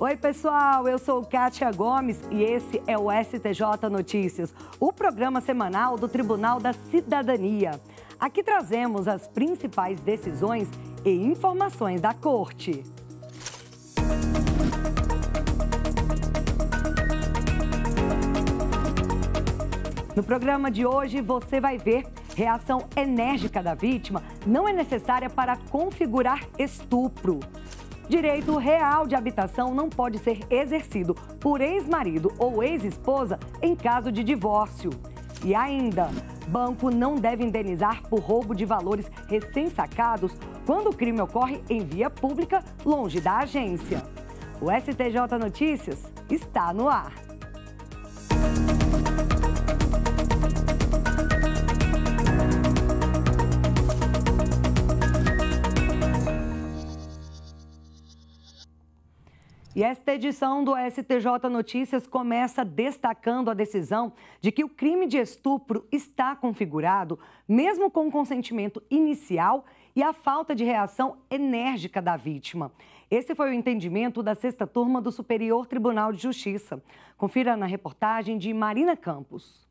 Oi, pessoal, eu sou Kátia Gomes e esse é o STJ Notícias, o programa semanal do Tribunal da Cidadania. Aqui trazemos as principais decisões e informações da Corte. No programa de hoje você vai ver reação enérgica da vítima não é necessária para configurar estupro. Direito real de habitação não pode ser exercido por ex-marido ou ex-esposa em caso de divórcio. E ainda, banco não deve indenizar por roubo de valores recém-sacados quando o crime ocorre em via pública, longe da agência. O STJ Notícias está no ar. E esta edição do STJ Notícias começa destacando a decisão de que o crime de estupro está configurado, mesmo com o consentimento inicial e a falta de reação enérgica da vítima. Esse foi o entendimento da sexta turma do Superior Tribunal de Justiça. Confira na reportagem de Marina Campos.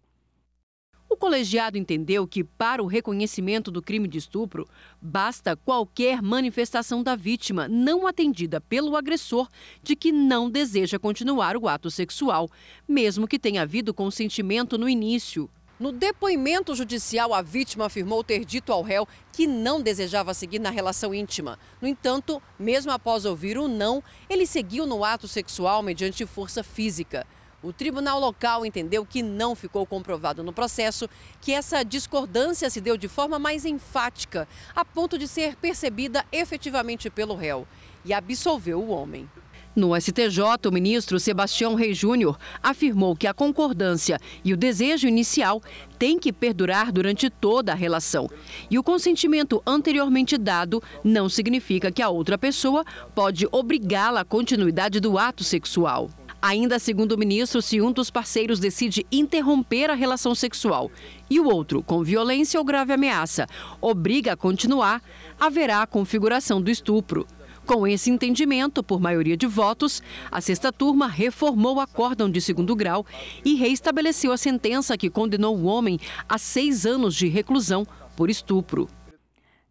O colegiado entendeu que, para o reconhecimento do crime de estupro, basta qualquer manifestação da vítima não atendida pelo agressor de que não deseja continuar o ato sexual, mesmo que tenha havido consentimento no início. No depoimento judicial, a vítima afirmou ter dito ao réu que não desejava seguir na relação íntima. No entanto, mesmo após ouvir o não, ele seguiu no ato sexual mediante força física. O tribunal local entendeu que não ficou comprovado no processo que essa discordância se deu de forma mais enfática, a ponto de ser percebida efetivamente pelo réu, e absolveu o homem. No STJ, o ministro Sebastião Rei Júnior afirmou que a concordância e o desejo inicial têm que perdurar durante toda a relação. E o consentimento anteriormente dado não significa que a outra pessoa pode obrigá-la à continuidade do ato sexual. Ainda segundo o ministro, se um dos parceiros decide interromper a relação sexual e o outro, com violência ou grave ameaça, obriga a continuar, haverá a configuração do estupro. Com esse entendimento, por maioria de votos, a sexta turma reformou o acórdão de segundo grau e reestabeleceu a sentença que condenou o homem a seis anos de reclusão por estupro.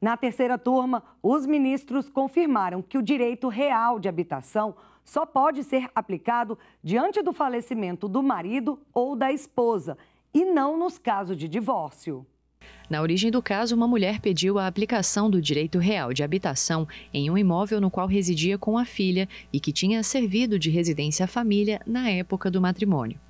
Na terceira turma, os ministros confirmaram que o direito real de habitação só pode ser aplicado diante do falecimento do marido ou da esposa, e não nos casos de divórcio. Na origem do caso, uma mulher pediu a aplicação do direito real de habitação em um imóvel no qual residia com a filha e que tinha servido de residência à família na época do matrimônio.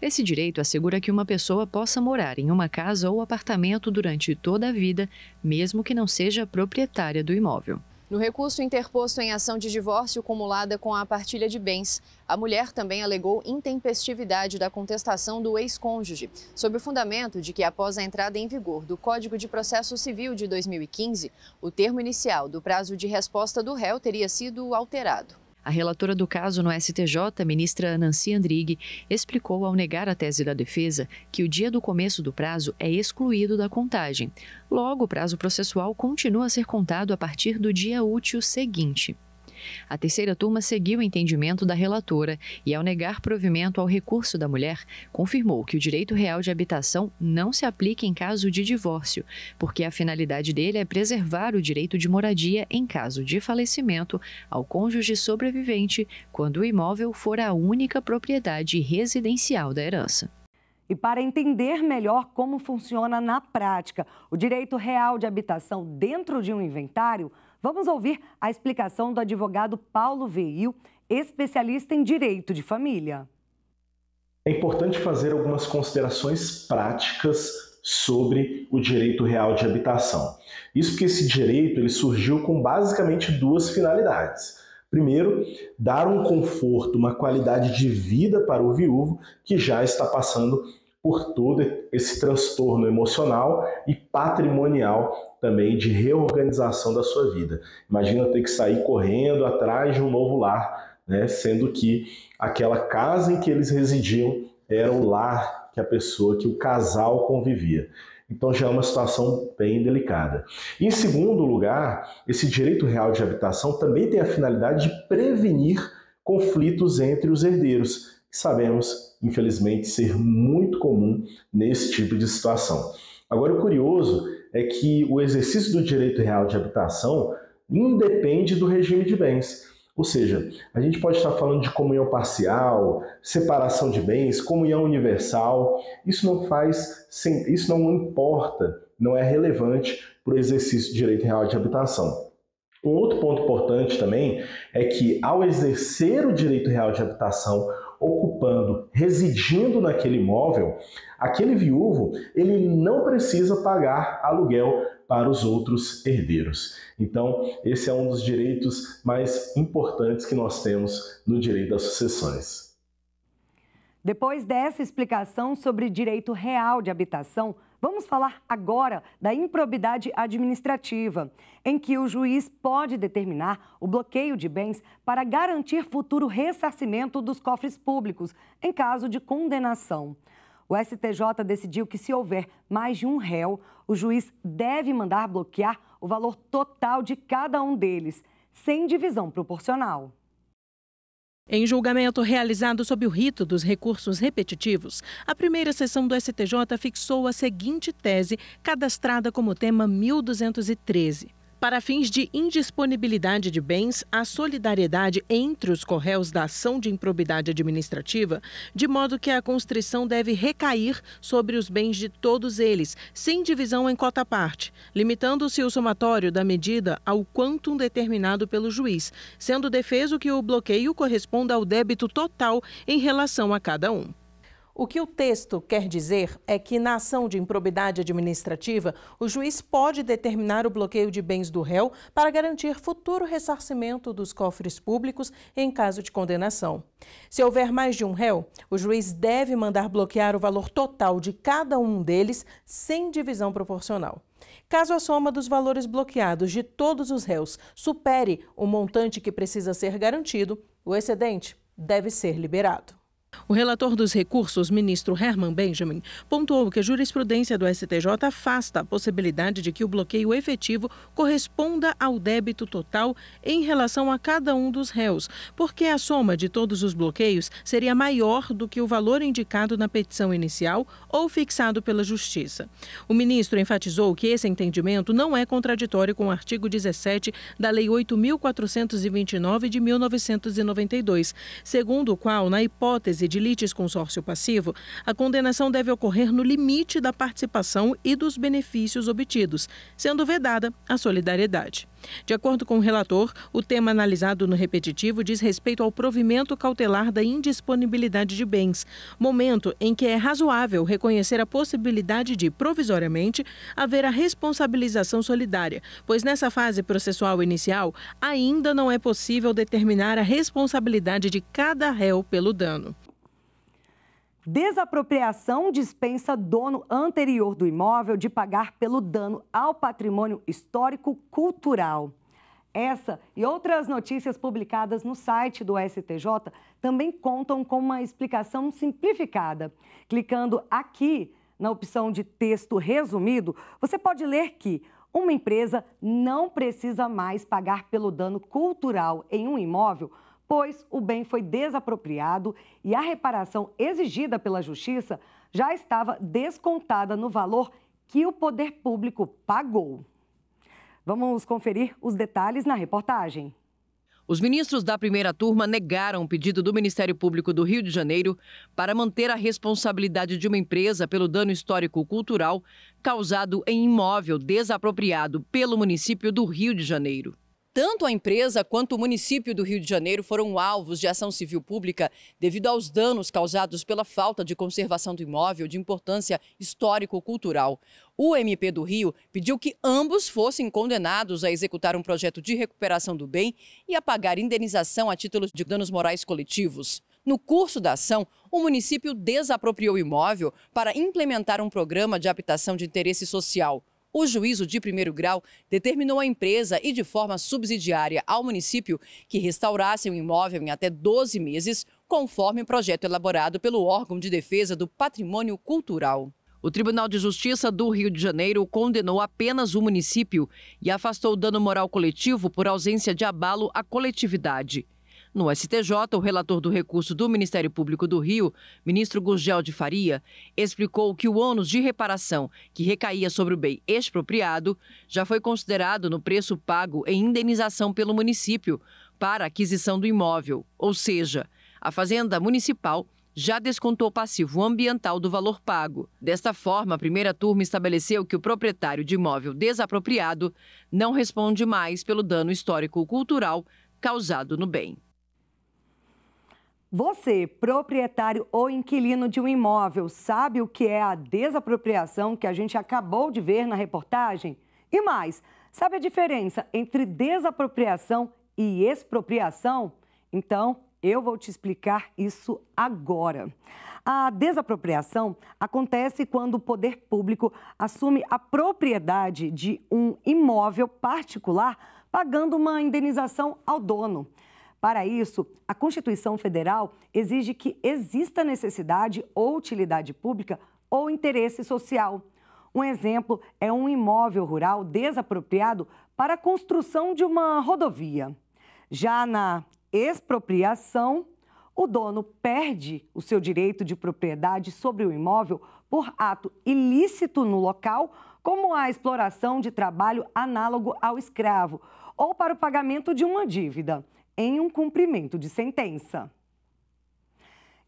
Esse direito assegura que uma pessoa possa morar em uma casa ou apartamento durante toda a vida, mesmo que não seja proprietária do imóvel. No recurso interposto em ação de divórcio acumulada com a partilha de bens, a mulher também alegou intempestividade da contestação do ex-cônjuge, sob o fundamento de que, após a entrada em vigor do Código de Processo Civil de 2015, o termo inicial do prazo de resposta do réu teria sido alterado. A relatora do caso no STJ, ministra Nancy Andrighi, explicou ao negar a tese da defesa que o dia do começo do prazo é excluído da contagem. Logo, o prazo processual continua a ser contado a partir do dia útil seguinte. A terceira turma seguiu o entendimento da relatora e, ao negar provimento ao recurso da mulher, confirmou que o direito real de habitação não se aplica em caso de divórcio, porque a finalidade dele é preservar o direito de moradia em caso de falecimento ao cônjuge sobrevivente quando o imóvel for a única propriedade residencial da herança. E para entender melhor como funciona na prática o direito real de habitação dentro de um inventário, Vamos ouvir a explicação do advogado Paulo Veil, especialista em direito de família. É importante fazer algumas considerações práticas sobre o direito real de habitação. Isso porque esse direito ele surgiu com basicamente duas finalidades. Primeiro, dar um conforto, uma qualidade de vida para o viúvo que já está passando por todo esse transtorno emocional e patrimonial também de reorganização da sua vida. Imagina ter que sair correndo atrás de um novo lar, né? sendo que aquela casa em que eles residiam era o lar que a pessoa, que o casal convivia. Então já é uma situação bem delicada. Em segundo lugar, esse direito real de habitação também tem a finalidade de prevenir conflitos entre os herdeiros, sabemos, infelizmente, ser muito comum nesse tipo de situação. Agora, o curioso é que o exercício do direito real de habitação independe do regime de bens. Ou seja, a gente pode estar falando de comunhão parcial, separação de bens, comunhão universal. Isso não faz, isso não importa, não é relevante para o exercício do direito real de habitação. Um outro ponto importante também é que, ao exercer o direito real de habitação, ocupando, residindo naquele imóvel, aquele viúvo ele não precisa pagar aluguel para os outros herdeiros. Então, esse é um dos direitos mais importantes que nós temos no direito das sucessões. Depois dessa explicação sobre direito real de habitação, Vamos falar agora da improbidade administrativa, em que o juiz pode determinar o bloqueio de bens para garantir futuro ressarcimento dos cofres públicos em caso de condenação. O STJ decidiu que, se houver mais de um réu, o juiz deve mandar bloquear o valor total de cada um deles, sem divisão proporcional. Em julgamento realizado sob o rito dos recursos repetitivos, a primeira sessão do STJ fixou a seguinte tese, cadastrada como tema 1213. Para fins de indisponibilidade de bens, a solidariedade entre os corréus da ação de improbidade administrativa, de modo que a constrição deve recair sobre os bens de todos eles, sem divisão em cota parte, limitando-se o somatório da medida ao quantum determinado pelo juiz, sendo defeso que o bloqueio corresponda ao débito total em relação a cada um. O que o texto quer dizer é que, na ação de improbidade administrativa, o juiz pode determinar o bloqueio de bens do réu para garantir futuro ressarcimento dos cofres públicos em caso de condenação. Se houver mais de um réu, o juiz deve mandar bloquear o valor total de cada um deles, sem divisão proporcional. Caso a soma dos valores bloqueados de todos os réus supere o montante que precisa ser garantido, o excedente deve ser liberado. O relator dos recursos, ministro Herman Benjamin, pontuou que a jurisprudência do STJ afasta a possibilidade de que o bloqueio efetivo corresponda ao débito total em relação a cada um dos réus, porque a soma de todos os bloqueios seria maior do que o valor indicado na petição inicial ou fixado pela Justiça. O ministro enfatizou que esse entendimento não é contraditório com o artigo 17 da Lei 8.429 de 1992, segundo o qual, na hipótese crimes e consórcio passivo, a condenação deve ocorrer no limite da participação e dos benefícios obtidos, sendo vedada a solidariedade. De acordo com o relator, o tema analisado no repetitivo diz respeito ao provimento cautelar da indisponibilidade de bens, momento em que é razoável reconhecer a possibilidade de, provisoriamente, haver a responsabilização solidária, pois nessa fase processual inicial ainda não é possível determinar a responsabilidade de cada réu pelo dano. Desapropriação dispensa dono anterior do imóvel de pagar pelo dano ao patrimônio histórico-cultural. Essa e outras notícias publicadas no site do STJ também contam com uma explicação simplificada. Clicando aqui na opção de texto resumido, você pode ler que uma empresa não precisa mais pagar pelo dano cultural em um imóvel pois o bem foi desapropriado e a reparação exigida pela Justiça já estava descontada no valor que o poder público pagou. Vamos conferir os detalhes na reportagem. Os ministros da primeira turma negaram o pedido do Ministério Público do Rio de Janeiro para manter a responsabilidade de uma empresa pelo dano histórico-cultural causado em imóvel desapropriado pelo município do Rio de Janeiro. Tanto a empresa quanto o município do Rio de Janeiro foram alvos de ação civil pública devido aos danos causados pela falta de conservação do imóvel de importância histórico-cultural. O MP do Rio pediu que ambos fossem condenados a executar um projeto de recuperação do bem e a pagar indenização a título de danos morais coletivos. No curso da ação, o município desapropriou o imóvel para implementar um programa de habitação de interesse social. O juízo de primeiro grau determinou à empresa e de forma subsidiária ao município que restaurassem o imóvel em até 12 meses, conforme o projeto elaborado pelo órgão de defesa do patrimônio cultural. O Tribunal de Justiça do Rio de Janeiro condenou apenas o município e afastou o dano moral coletivo por ausência de abalo à coletividade. No STJ, o relator do recurso do Ministério Público do Rio, ministro Gurgel de Faria, explicou que o ônus de reparação que recaía sobre o bem expropriado já foi considerado no preço pago em indenização pelo município para aquisição do imóvel, ou seja, a Fazenda Municipal já descontou o passivo ambiental do valor pago. Desta forma, a primeira turma estabeleceu que o proprietário de imóvel desapropriado não responde mais pelo dano histórico-cultural causado no bem. Você, proprietário ou inquilino de um imóvel, sabe o que é a desapropriação que a gente acabou de ver na reportagem? E mais, sabe a diferença entre desapropriação e expropriação? Então, eu vou te explicar isso agora. A desapropriação acontece quando o poder público assume a propriedade de um imóvel particular, pagando uma indenização ao dono. Para isso, a Constituição Federal exige que exista necessidade ou utilidade pública ou interesse social. Um exemplo é um imóvel rural desapropriado para a construção de uma rodovia. Já na expropriação, o dono perde o seu direito de propriedade sobre o imóvel por ato ilícito no local, como a exploração de trabalho análogo ao escravo ou para o pagamento de uma dívida em um cumprimento de sentença.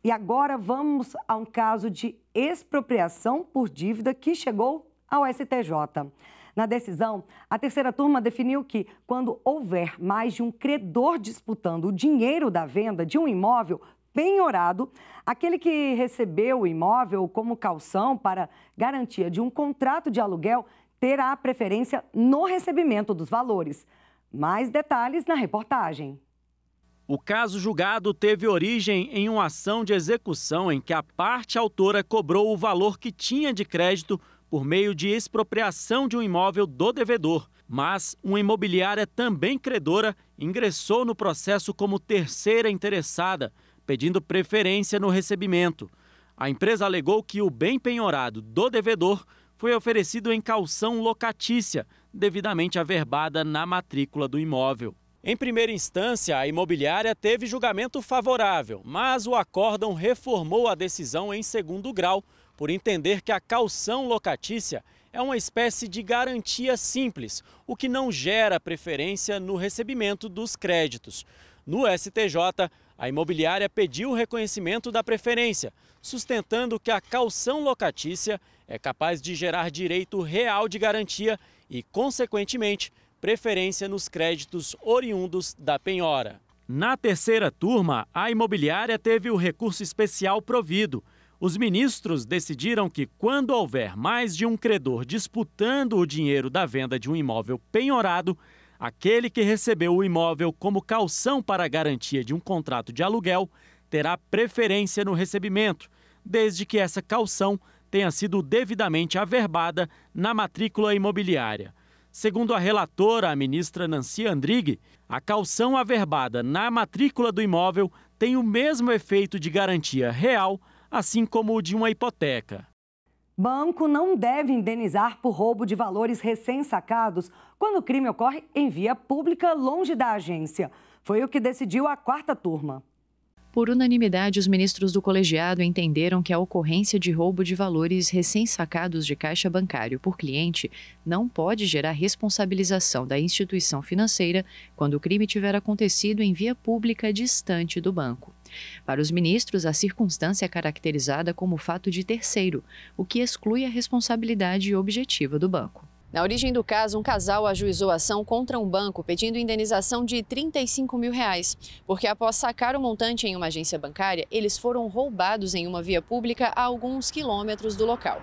E agora vamos a um caso de expropriação por dívida que chegou ao STJ. Na decisão, a terceira turma definiu que, quando houver mais de um credor disputando o dinheiro da venda de um imóvel penhorado, aquele que recebeu o imóvel como calção para garantia de um contrato de aluguel terá preferência no recebimento dos valores. Mais detalhes na reportagem. O caso julgado teve origem em uma ação de execução em que a parte autora cobrou o valor que tinha de crédito por meio de expropriação de um imóvel do devedor. Mas uma imobiliária também credora ingressou no processo como terceira interessada, pedindo preferência no recebimento. A empresa alegou que o bem penhorado do devedor foi oferecido em calção locatícia, devidamente averbada na matrícula do imóvel. Em primeira instância, a imobiliária teve julgamento favorável, mas o acórdão reformou a decisão em segundo grau, por entender que a calção locatícia é uma espécie de garantia simples, o que não gera preferência no recebimento dos créditos. No STJ, a imobiliária pediu o reconhecimento da preferência, sustentando que a calção locatícia é capaz de gerar direito real de garantia e, consequentemente, preferência nos créditos oriundos da penhora. Na terceira turma, a imobiliária teve o recurso especial provido. Os ministros decidiram que, quando houver mais de um credor disputando o dinheiro da venda de um imóvel penhorado, aquele que recebeu o imóvel como calção para a garantia de um contrato de aluguel terá preferência no recebimento, desde que essa calção tenha sido devidamente averbada na matrícula imobiliária. Segundo a relatora, a ministra Nancy Andrighi, a calção averbada na matrícula do imóvel tem o mesmo efeito de garantia real, assim como o de uma hipoteca. Banco não deve indenizar por roubo de valores recém-sacados quando o crime ocorre em via pública longe da agência. Foi o que decidiu a quarta turma. Por unanimidade, os ministros do colegiado entenderam que a ocorrência de roubo de valores recém-sacados de caixa bancário por cliente não pode gerar responsabilização da instituição financeira quando o crime tiver acontecido em via pública distante do banco. Para os ministros, a circunstância é caracterizada como fato de terceiro, o que exclui a responsabilidade objetiva do banco. Na origem do caso, um casal ajuizou ação contra um banco pedindo indenização de 35 mil reais, porque após sacar o montante em uma agência bancária, eles foram roubados em uma via pública a alguns quilômetros do local.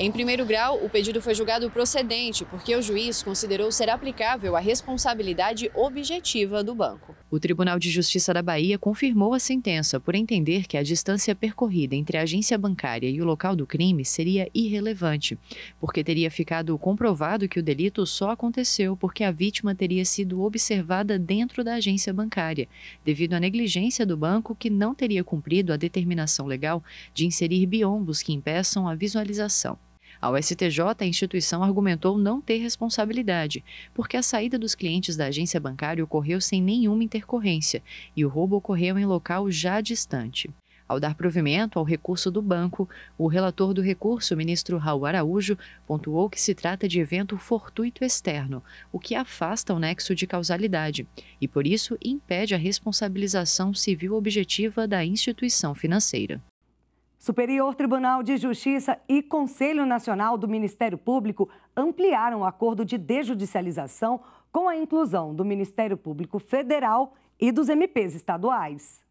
Em primeiro grau, o pedido foi julgado procedente, porque o juiz considerou ser aplicável a responsabilidade objetiva do banco. O Tribunal de Justiça da Bahia confirmou a sentença por entender que a distância percorrida entre a agência bancária e o local do crime seria irrelevante, porque teria ficado comprovado provado que o delito só aconteceu porque a vítima teria sido observada dentro da agência bancária, devido à negligência do banco que não teria cumprido a determinação legal de inserir biombos que impeçam a visualização. Ao STJ, a instituição argumentou não ter responsabilidade, porque a saída dos clientes da agência bancária ocorreu sem nenhuma intercorrência e o roubo ocorreu em local já distante. Ao dar provimento ao recurso do banco, o relator do recurso, ministro Raul Araújo, pontuou que se trata de evento fortuito externo, o que afasta o nexo de causalidade e, por isso, impede a responsabilização civil objetiva da instituição financeira. Superior Tribunal de Justiça e Conselho Nacional do Ministério Público ampliaram o acordo de desjudicialização com a inclusão do Ministério Público Federal e dos MPs estaduais.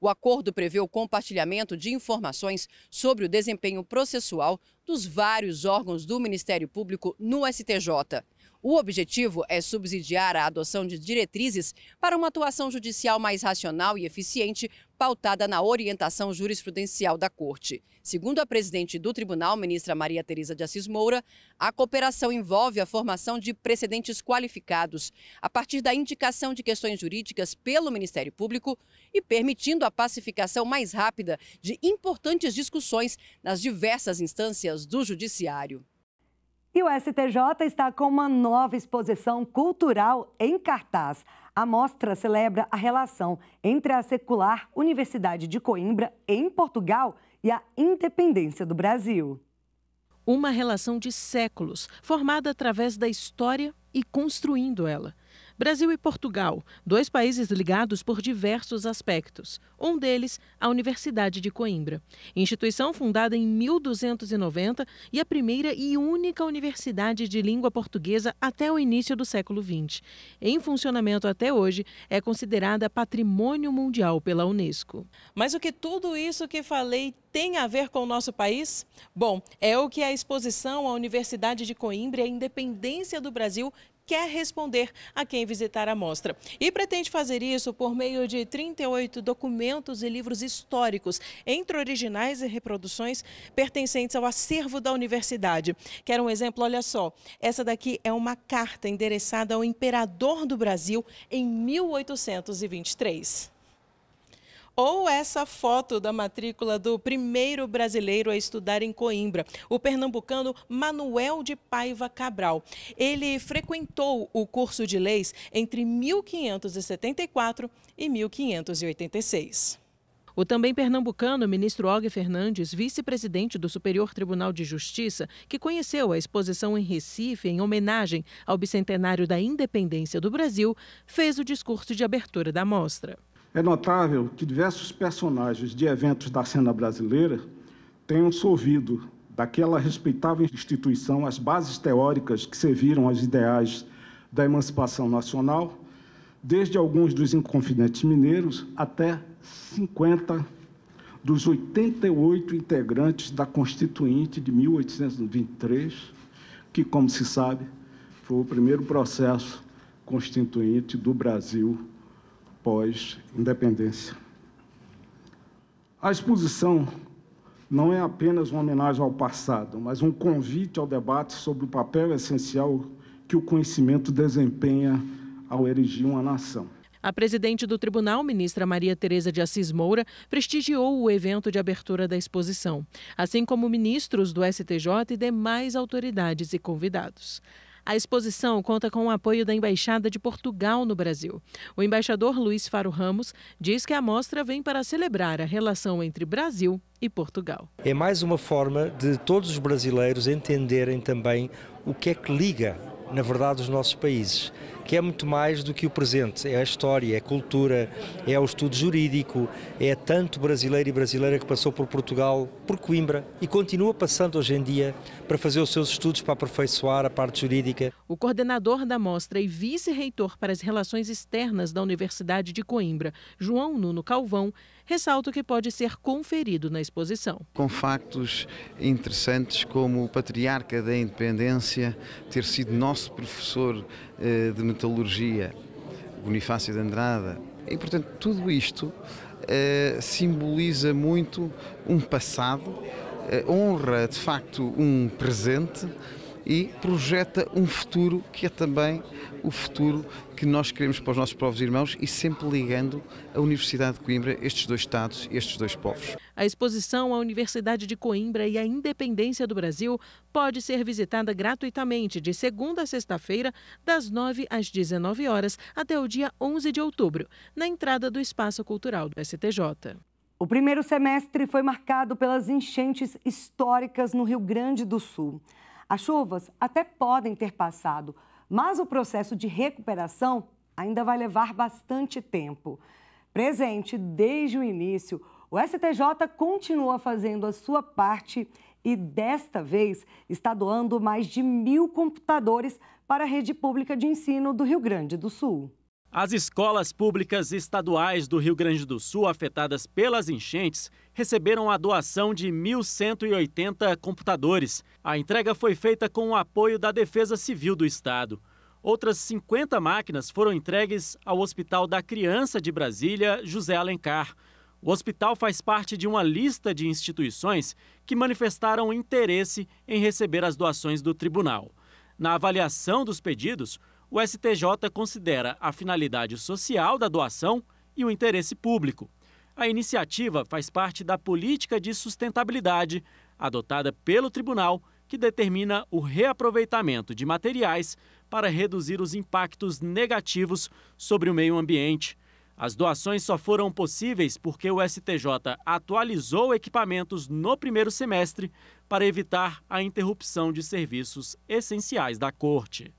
O acordo prevê o compartilhamento de informações sobre o desempenho processual dos vários órgãos do Ministério Público no STJ. O objetivo é subsidiar a adoção de diretrizes para uma atuação judicial mais racional e eficiente, pautada na orientação jurisprudencial da Corte. Segundo a presidente do tribunal, ministra Maria Tereza de Assis Moura, a cooperação envolve a formação de precedentes qualificados, a partir da indicação de questões jurídicas pelo Ministério Público e permitindo a pacificação mais rápida de importantes discussões nas diversas instâncias do Judiciário. E o STJ está com uma nova exposição cultural em cartaz. A mostra celebra a relação entre a secular Universidade de Coimbra, em Portugal, e a independência do Brasil. Uma relação de séculos, formada através da história e construindo ela. Brasil e Portugal, dois países ligados por diversos aspectos. Um deles, a Universidade de Coimbra, instituição fundada em 1290 e a primeira e única universidade de língua portuguesa até o início do século XX. Em funcionamento até hoje, é considerada patrimônio mundial pela Unesco. Mas o que tudo isso que falei tem a ver com o nosso país? Bom, é o que a exposição à Universidade de Coimbra e a Independência do Brasil quer responder a quem visitar a mostra. E pretende fazer isso por meio de 38 documentos e livros históricos, entre originais e reproduções pertencentes ao acervo da universidade. Quer um exemplo? Olha só. Essa daqui é uma carta endereçada ao imperador do Brasil em 1823. Ou essa foto da matrícula do primeiro brasileiro a estudar em Coimbra, o pernambucano Manuel de Paiva Cabral. Ele frequentou o curso de leis entre 1574 e 1586. O também pernambucano ministro Og Fernandes, vice-presidente do Superior Tribunal de Justiça, que conheceu a exposição em Recife em homenagem ao bicentenário da independência do Brasil, fez o discurso de abertura da mostra. É notável que diversos personagens de eventos da cena brasileira tenham solvido daquela respeitável instituição as bases teóricas que serviram aos ideais da emancipação nacional, desde alguns dos inconfidentes mineiros até 50 dos 88 integrantes da Constituinte de 1823, que, como se sabe, foi o primeiro processo constituinte do Brasil pós-independência. A exposição não é apenas uma homenagem ao passado, mas um convite ao debate sobre o papel essencial que o conhecimento desempenha ao erigir uma nação. A presidente do tribunal, ministra Maria Tereza de Assis Moura, prestigiou o evento de abertura da exposição, assim como ministros do STJ e demais autoridades e convidados. A exposição conta com o apoio da Embaixada de Portugal no Brasil. O embaixador Luiz Faro Ramos diz que a mostra vem para celebrar a relação entre Brasil e Portugal. É mais uma forma de todos os brasileiros entenderem também o que é que liga, na verdade, os nossos países que é muito mais do que o presente. É a história, é a cultura, é o estudo jurídico, é tanto brasileiro e brasileira que passou por Portugal, por Coimbra e continua passando hoje em dia para fazer os seus estudos para aperfeiçoar a parte jurídica. O coordenador da mostra e vice-reitor para as relações externas da Universidade de Coimbra, João Nuno Calvão, ressalta que pode ser conferido na exposição. Com factos interessantes como o patriarca da independência ter sido nosso professor eh, de metalurgia, Bonifácio de Andrada. E, portanto, tudo isto eh, simboliza muito um passado, eh, honra de facto um presente e projeta um futuro que é também o futuro que nós queremos para os nossos povos irmãos e sempre ligando a Universidade de Coimbra, estes dois Estados, estes dois povos. A exposição à Universidade de Coimbra e à independência do Brasil pode ser visitada gratuitamente de segunda a sexta-feira, das 9 às 19 horas, até o dia 11 de outubro, na entrada do Espaço Cultural do STJ. O primeiro semestre foi marcado pelas enchentes históricas no Rio Grande do Sul. As chuvas até podem ter passado, mas o processo de recuperação ainda vai levar bastante tempo. Presente desde o início, o STJ continua fazendo a sua parte e desta vez está doando mais de mil computadores para a rede pública de ensino do Rio Grande do Sul. As escolas públicas estaduais do Rio Grande do Sul afetadas pelas enchentes receberam a doação de 1.180 computadores. A entrega foi feita com o apoio da Defesa Civil do Estado. Outras 50 máquinas foram entregues ao Hospital da Criança de Brasília, José Alencar. O hospital faz parte de uma lista de instituições que manifestaram interesse em receber as doações do tribunal. Na avaliação dos pedidos, o STJ considera a finalidade social da doação e o interesse público. A iniciativa faz parte da política de sustentabilidade adotada pelo tribunal, que determina o reaproveitamento de materiais para reduzir os impactos negativos sobre o meio ambiente. As doações só foram possíveis porque o STJ atualizou equipamentos no primeiro semestre para evitar a interrupção de serviços essenciais da Corte.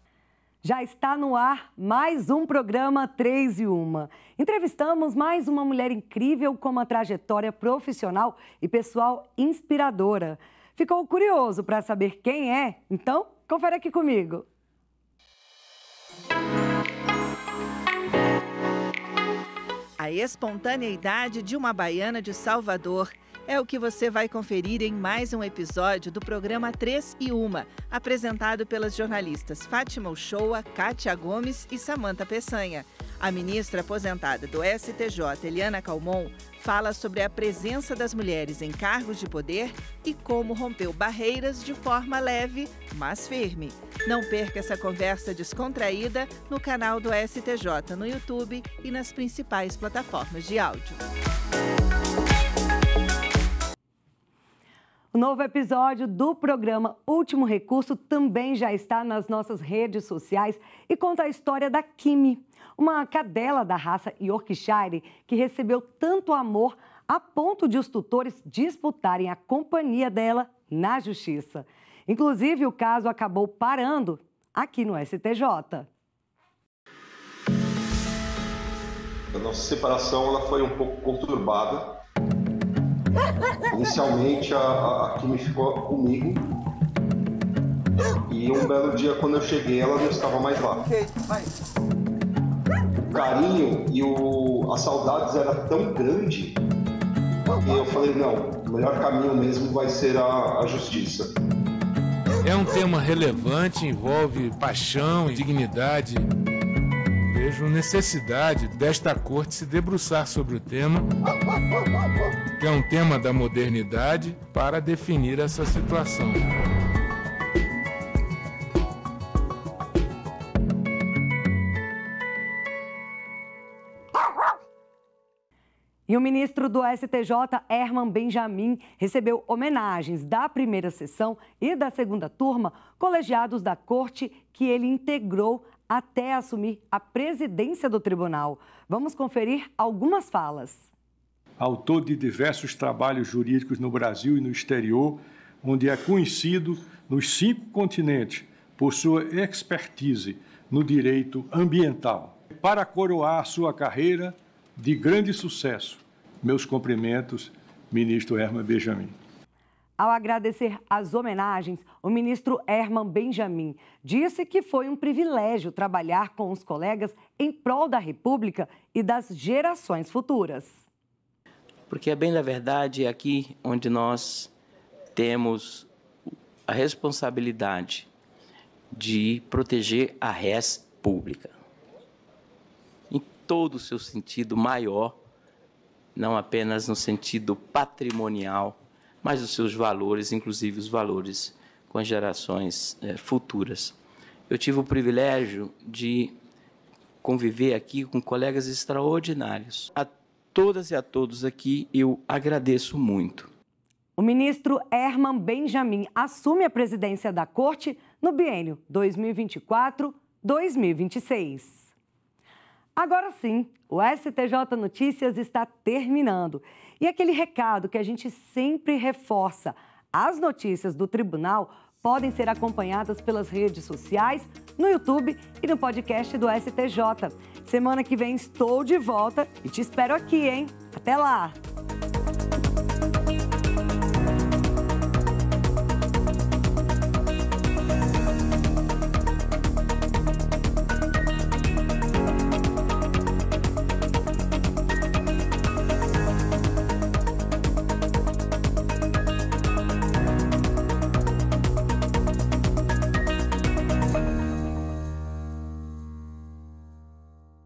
Já está no ar mais um programa 3 e 1. Entrevistamos mais uma mulher incrível com uma trajetória profissional e pessoal inspiradora. Ficou curioso para saber quem é? Então, confere aqui comigo. A espontaneidade de uma baiana de Salvador é o que você vai conferir em mais um episódio do programa 3 e 1, apresentado pelas jornalistas Fátima Uchoa, Kátia Gomes e Samanta Peçanha. A ministra aposentada do STJ, Eliana Calmon, fala sobre a presença das mulheres em cargos de poder e como rompeu barreiras de forma leve, mas firme. Não perca essa conversa descontraída no canal do STJ no YouTube e nas principais plataformas de áudio. O novo episódio do programa Último Recurso também já está nas nossas redes sociais e conta a história da Kimi, uma cadela da raça Yorkshire que recebeu tanto amor a ponto de os tutores disputarem a companhia dela na justiça. Inclusive, o caso acabou parando aqui no STJ. A nossa separação ela foi um pouco conturbada Inicialmente, a, a Kimi ficou comigo. E um belo dia, quando eu cheguei, ela não estava mais lá. O carinho e o, as saudades era tão grande que eu falei, não, o melhor caminho mesmo vai ser a, a justiça. É um tema relevante, envolve paixão e dignidade vejo necessidade desta corte se debruçar sobre o tema, que é um tema da modernidade, para definir essa situação. E o ministro do STJ, Herman Benjamin, recebeu homenagens da primeira sessão e da segunda turma, colegiados da corte que ele integrou até assumir a presidência do tribunal. Vamos conferir algumas falas. Autor de diversos trabalhos jurídicos no Brasil e no exterior, onde é conhecido nos cinco continentes por sua expertise no direito ambiental. Para coroar sua carreira de grande sucesso, meus cumprimentos, ministro Herman Benjamin. Ao agradecer as homenagens, o ministro Herman Benjamin disse que foi um privilégio trabalhar com os colegas em prol da República e das gerações futuras. Porque é bem da verdade aqui onde nós temos a responsabilidade de proteger a res pública. Em todo o seu sentido maior, não apenas no sentido patrimonial, mas os seus valores, inclusive os valores com as gerações é, futuras. Eu tive o privilégio de conviver aqui com colegas extraordinários. A todas e a todos aqui eu agradeço muito. O ministro Herman Benjamin assume a presidência da Corte no biênio 2024-2026. Agora sim, o STJ Notícias está terminando. E aquele recado que a gente sempre reforça: as notícias do tribunal podem ser acompanhadas pelas redes sociais, no YouTube e no podcast do STJ. Semana que vem estou de volta e te espero aqui, hein? Até lá!